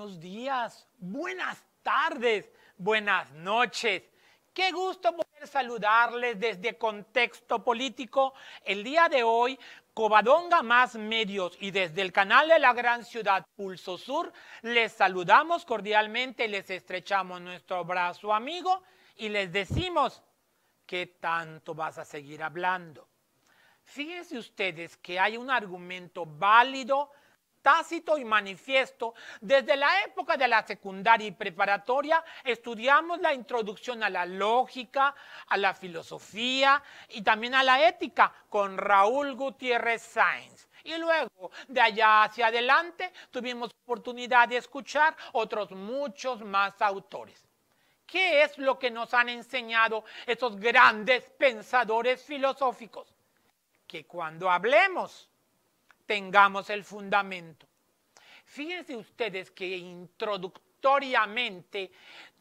buenos días, buenas tardes, buenas noches. Qué gusto poder saludarles desde Contexto Político. El día de hoy, Covadonga Más Medios y desde el canal de la gran ciudad Pulso Sur, les saludamos cordialmente, les estrechamos nuestro brazo amigo y les decimos, ¿qué tanto vas a seguir hablando? Fíjense ustedes que hay un argumento válido tácito y manifiesto, desde la época de la secundaria y preparatoria estudiamos la introducción a la lógica, a la filosofía y también a la ética con Raúl Gutiérrez Sáenz. Y luego, de allá hacia adelante, tuvimos oportunidad de escuchar otros muchos más autores. ¿Qué es lo que nos han enseñado Esos grandes pensadores filosóficos? Que cuando hablemos, tengamos el fundamento. Fíjense ustedes que introductoriamente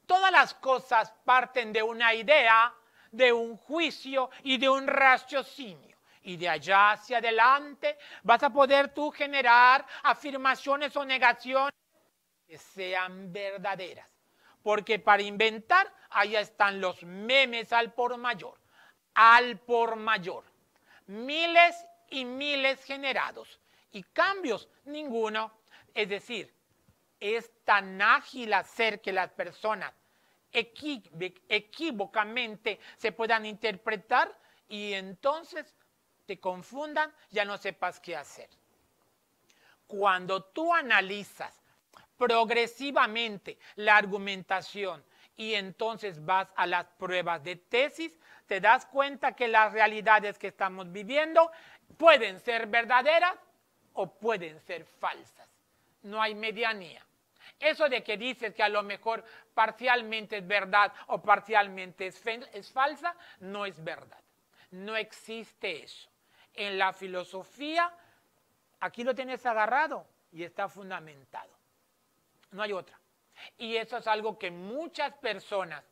todas las cosas parten de una idea, de un juicio y de un raciocinio. Y de allá hacia adelante vas a poder tú generar afirmaciones o negaciones que sean verdaderas. Porque para inventar, allá están los memes al por mayor, al por mayor. Miles y miles generados. Y cambios, ninguno. Es decir, es tan ágil hacer que las personas equívocamente se puedan interpretar y entonces te confundan, ya no sepas qué hacer. Cuando tú analizas progresivamente la argumentación y entonces vas a las pruebas de tesis, te das cuenta que las realidades que estamos viviendo pueden ser verdaderas o pueden ser falsas. No hay medianía. Eso de que dices que a lo mejor parcialmente es verdad o parcialmente es, falsa, no es verdad. No existe eso. En la filosofía, aquí lo tienes agarrado y está fundamentado. No hay otra. Y eso es algo que muchas personas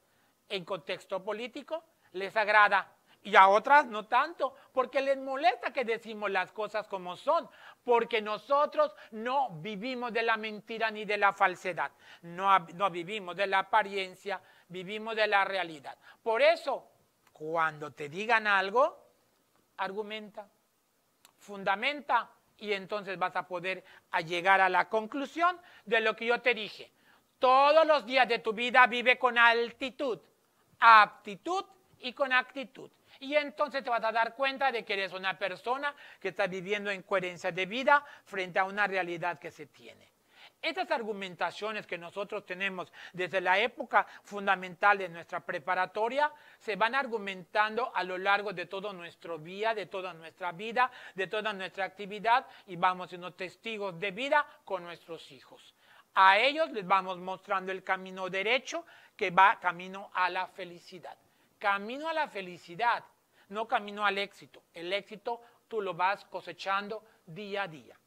en contexto político les agrada y a otras no tanto, porque les molesta que decimos las cosas como son, porque nosotros no vivimos de la mentira ni de la falsedad, no, vivimos de la apariencia, vivimos de la realidad. Por eso, cuando te digan algo, argumenta, fundamenta y entonces vas a poder llegar a la conclusión de lo que yo te dije. Todos los días de tu vida vive con altitud, aptitud y con actitud. Y entonces te vas a dar cuenta de que eres una persona que está viviendo en coherencia de vida frente a una realidad que se tiene. Estas argumentaciones que nosotros tenemos desde la época fundamental de nuestra preparatoria se van argumentando a lo largo de todo nuestro día, de toda nuestra vida, de toda nuestra actividad y vamos siendo testigos de vida con nuestros hijos. A ellos les vamos mostrando el camino derecho que va camino a la felicidad camino a la felicidad, no camino al éxito. El éxito tú lo vas cosechando día a día.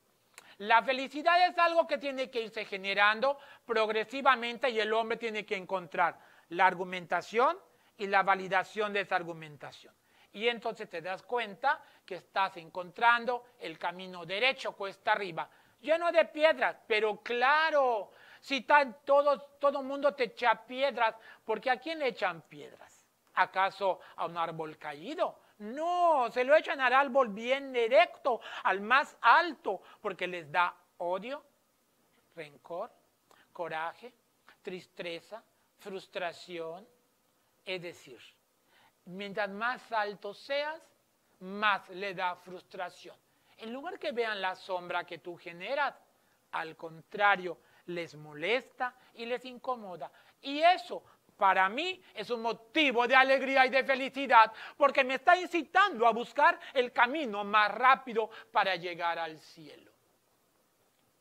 La felicidad es algo que tiene que irse generando progresivamente y el hombre tiene que encontrar la argumentación y la validación de esa argumentación. Y entonces te das cuenta que estás encontrando el camino derecho cuesta arriba, lleno de piedras, pero claro, si todo el mundo te echa piedras, porque ¿a quién le echan piedras? ¿Acaso a un árbol caído? No, se lo echan al árbol bien directo, al más alto, porque les da odio, rencor, coraje, tristeza, frustración. Es decir, mientras más alto seas, más le da frustración. En lugar que vean la sombra que tú generas, al contrario, les molesta y les incomoda. Y eso para mí es un motivo de alegría y de felicidad porque me está incitando a buscar el camino más rápido para llegar al cielo.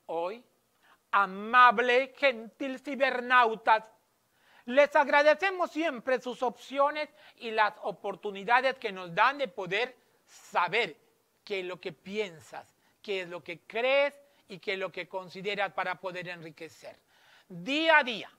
Hoy, amable, gentil cibernautas, les agradecemos siempre sus opciones y las oportunidades que nos dan de poder saber qué es lo que piensas, qué es lo que crees y qué es lo que consideras para poder enriquecer. Día a día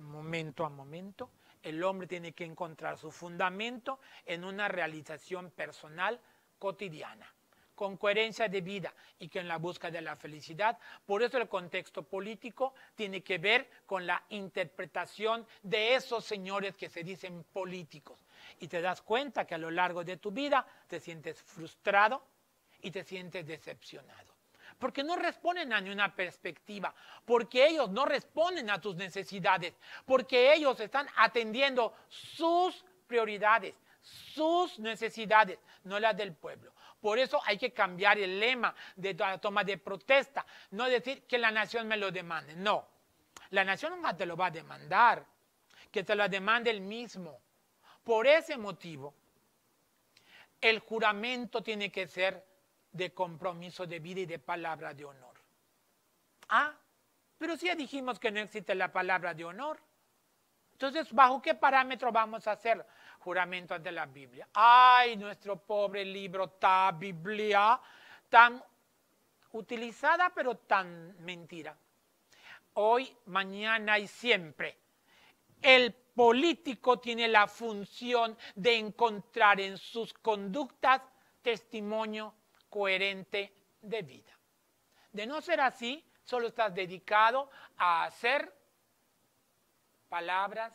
momento a momento, el hombre tiene que encontrar su fundamento en una realización personal cotidiana, con coherencia de vida y que en la búsqueda de la felicidad. Por eso el contexto político tiene que ver con la interpretación de esos señores que se dicen políticos. Y te das cuenta que a lo largo de tu vida te sientes frustrado y te sientes decepcionado porque no responden a ninguna perspectiva, porque ellos no responden a tus necesidades, porque ellos están atendiendo sus prioridades, sus necesidades, no las del pueblo. Por eso hay que cambiar el lema de la toma de protesta, no decir que la nación me lo demande, no. La nación nunca te lo va a demandar, que te lo demande el mismo. Por ese motivo, el juramento tiene que ser de compromiso de vida y de palabra de honor. Ah, pero si ya dijimos que no existe la palabra de honor. Entonces, ¿bajo qué parámetro vamos a hacer juramentos de la Biblia? Ay, nuestro pobre libro, ta Biblia, tan utilizada pero tan mentira. Hoy, mañana y siempre. El político tiene la función de encontrar en sus conductas testimonio coherente de vida. De no ser así, solo estás dedicado a hacer palabras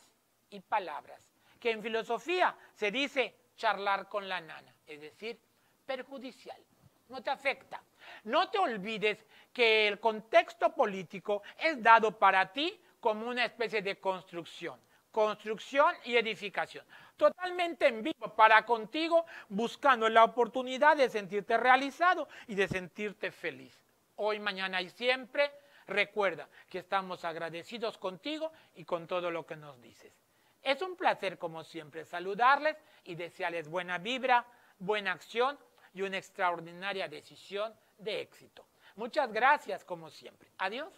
y palabras, que en filosofía se dice charlar con la nana, es decir, perjudicial, no te afecta. No te olvides que el contexto político es dado para ti como una especie de construcción construcción y edificación. Totalmente en vivo, para contigo, buscando la oportunidad de sentirte realizado y de sentirte feliz. Hoy, mañana y siempre, recuerda que estamos agradecidos contigo y con todo lo que nos dices. Es un placer, como siempre, saludarles y desearles buena vibra, buena acción y una extraordinaria decisión de éxito. Muchas gracias, como siempre. Adiós.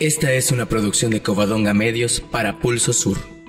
Esta es una producción de Covadonga Medios para Pulso Sur.